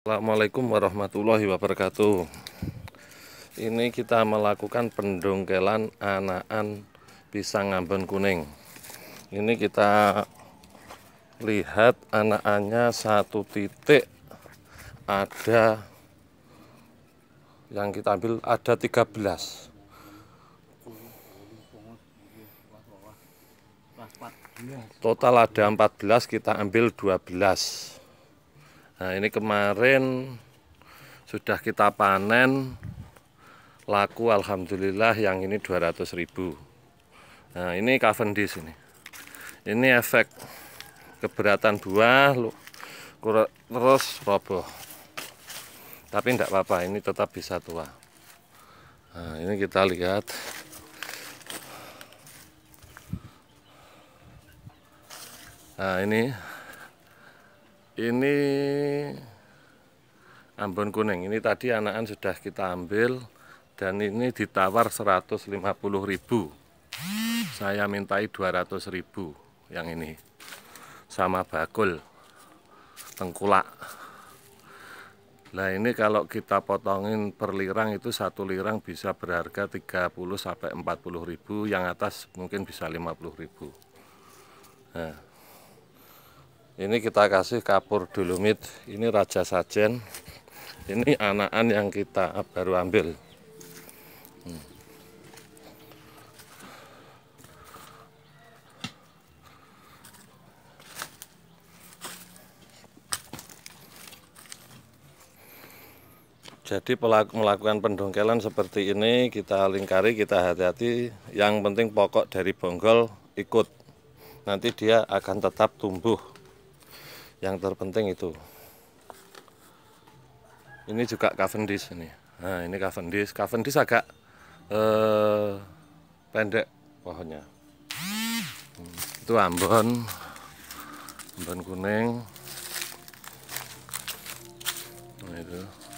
Assalamualaikum warahmatullahi wabarakatuh Ini kita melakukan pendongkelan anakan pisang ngambon kuning Ini kita lihat anakannya satu titik Ada yang kita ambil ada 13 Total ada 14 kita ambil 12 Nah ini kemarin sudah kita panen laku alhamdulillah yang ini 200 ribu Nah ini Cavendish ini Ini efek keberatan buah terus roboh Tapi tidak apa-apa ini tetap bisa tua Nah ini kita lihat Nah ini ini Ambon kuning. Ini tadi anakan sudah kita ambil dan ini ditawar 150.000. Saya mintai 200.000 yang ini. Sama bakul tengkulak. Nah ini kalau kita potongin per lirang itu satu lirang bisa berharga 30 sampai 40 ribu, yang atas mungkin bisa 50 ribu. Nah, ini kita kasih kapur dolomit ini raja sajen ini anakan yang kita baru ambil hmm. jadi pelaku melakukan pendongkelan seperti ini kita lingkari kita hati-hati yang penting pokok dari bonggol ikut nanti dia akan tetap tumbuh yang terpenting itu ini juga Cavendish ini nah ini Cavendish Cavendish agak eh, pendek pohonnya hmm, itu Ambon Ambon kuning nah itu